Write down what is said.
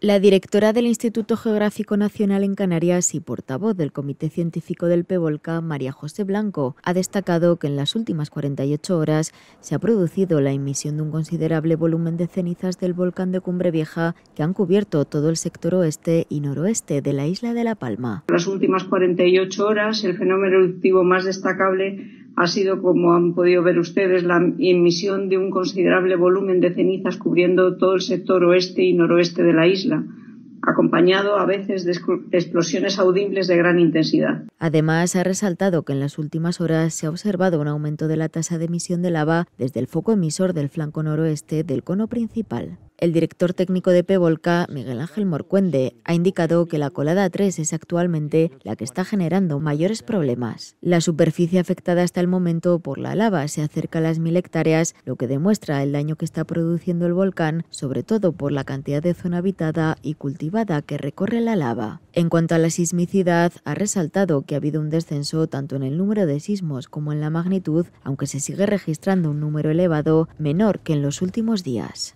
La directora del Instituto Geográfico Nacional en Canarias y portavoz del Comité Científico del PEVOLCA, María José Blanco, ha destacado que en las últimas 48 horas se ha producido la emisión de un considerable volumen de cenizas del volcán de Cumbre Vieja que han cubierto todo el sector oeste y noroeste de la isla de La Palma. En las últimas 48 horas, el fenómeno eruptivo más destacable ha sido, como han podido ver ustedes, la emisión de un considerable volumen de cenizas cubriendo todo el sector oeste y noroeste de la isla acompañado a veces de explosiones audibles de gran intensidad. Además, ha resaltado que en las últimas horas se ha observado un aumento de la tasa de emisión de lava desde el foco emisor del flanco noroeste del cono principal. El director técnico de Pevolca, Miguel Ángel Morcuende, ha indicado que la colada 3 es actualmente la que está generando mayores problemas. La superficie afectada hasta el momento por la lava se acerca a las mil hectáreas, lo que demuestra el daño que está produciendo el volcán, sobre todo por la cantidad de zona habitada y cultivada que recorre la lava. En cuanto a la sismicidad, ha resaltado que ha habido un descenso tanto en el número de sismos como en la magnitud, aunque se sigue registrando un número elevado menor que en los últimos días.